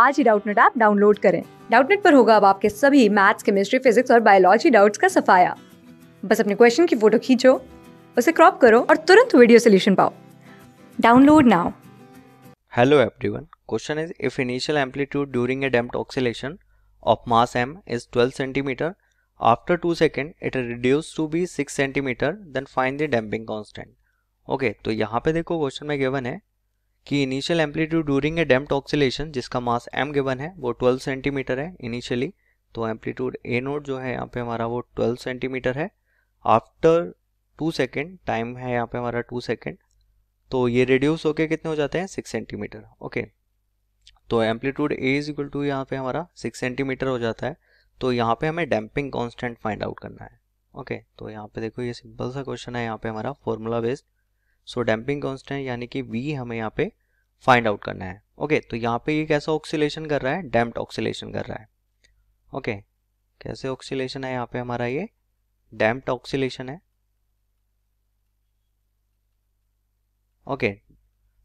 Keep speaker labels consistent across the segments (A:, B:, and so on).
A: आज ही Doubtnut app download करें डाउटनेट पर होगा अब आपके सभी मैथ्स केमिस्ट्री फिजिक्स और बायोलॉजी डाउट्स का सफाया बस अपने क्वेश्चन की फोटो खींचो उसे क्रॉप करो और तुरंत वीडियो सोल्यूशन पाओ download now
B: hello everyone question is if initial amplitude during a damped oscillation of mass m is 12 centimetre after two second it reduce to be six centimetre then find the damping constant okay तो यहाँ पे देखो question में given है कि initial amplitude during a damped oscillation जिसका mass M given है वो 12 सेंटीमीटर है इनिशियली तो एम्पलीट्यूड ए नोट जो है यहाँ पे हमारा वो 12 सेंटीमीटर है आफ्टर टू सेकेंड टाइम है यहाँ पे हमारा टू सेकेंड तो ये रिड्यूस होके कितने हो जाते हैं सिक्स सेंटीमीटर ओके तो amplitude A is equal to यहाँ पे हमारा सिक्स सेंटीमीटर हो जाता है तो यहाँ पे हमें डैम्पिंग कॉन्स्टेंट फाइंड आउट करना है ओके okay, तो यहाँ पे देखो ये सिंपल सा क्वेश्चन है यहाँ पे हमारा formula based so damping constant यानी कि वी हमें यहाँ पे फाइंड आउट करना है ओके okay, तो यहाँ पे ये कैसा ऑक्सीलेशन कर रहा है डैम्प्ड ऑक्सीलेशन कर रहा है ओके okay, कैसे ऑक्सीलेशन है यहाँ पे हमारा ये डैम्प्ड ऑक्सीलेशन है ओके okay,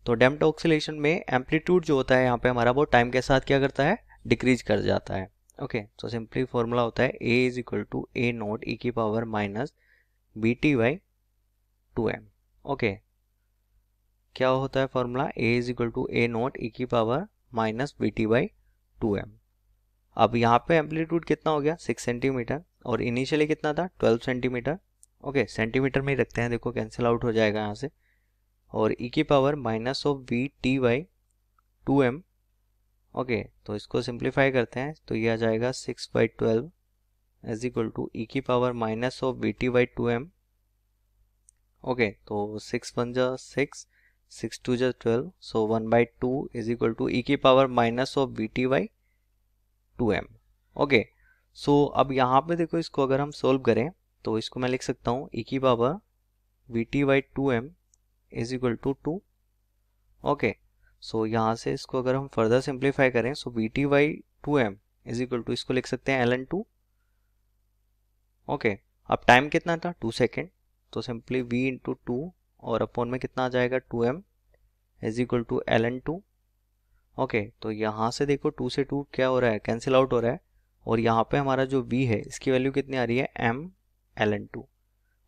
B: तो डैम्प्ड ऑक्सीलेशन में एम्पलीट्यूड जो होता है यहाँ पे हमारा वो टाइम के साथ क्या करता है डिक्रीज कर जाता है ओके तो सिंपली फॉर्मूला होता है A is equal to A naught e की power minus b t by two m okay क्या होता है formula A is equal to A naught e की power minus b t by two m अब यहाँ पे एम्पलीट्यूड कितना हो गया सिक्स सेंटीमीटर और इनिशियली कितना था ट्वेल्व सेंटीमीटर ओके सेंटीमीटर में ही रखते हैं देखो कैंसिल आउट हो जाएगा यहाँ से और ई e की power minus of b t by two m okay तो इसको सिंप्लीफाई करते हैं तो ये आ जाएगा six by twelve is equal to e की power minus of b t by two m okay तो सिक्स वन जा six 6 2 is 12 so 1 by 2 is equal to e की power minus of b t by two m okay so अब यहाँ पे देखो इसको अगर हम सोल्व करें तो इसको मैं लिख सकता हूँ e की power b t by two m is equal to two okay so यहाँ से इसको अगर हम फर्दर सिंप्लीफाई करें so b t by two m is equal to इसको लिख सकते हैं एल एन टू ओके अब टाइम कितना था टू सेकेंड तो सिंपली v इंटू टू और अपॉन में कितना आ जाएगा two m is equal to l n two okay तो यहाँ से देखो टू से टू क्या हो रहा है कैंसिल आउट हो रहा है और यहाँ पे हमारा जो बी है इसकी वैल्यू कितनी आ रही है m l n two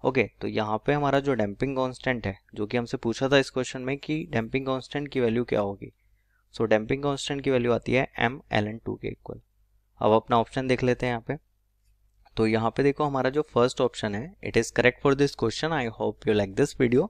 B: okay तो यहाँ पे हमारा जो डैम्पिंग कांस्टेंट है जो कि हमसे पूछा था इस क्वेश्चन में कि डैम्पिंग कांस्टेंट की वैल्यू क्या होगी सो डैम्पिंग कांस्टेंट की वैल्यू आती है एम एल एन टू के इक्वल अब अपना ऑप्शन देख लेते हैं यहाँ पे तो यहाँ पे देखो हमारा जो फर्स्ट ऑप्शन है it is correct for this question I hope you like this video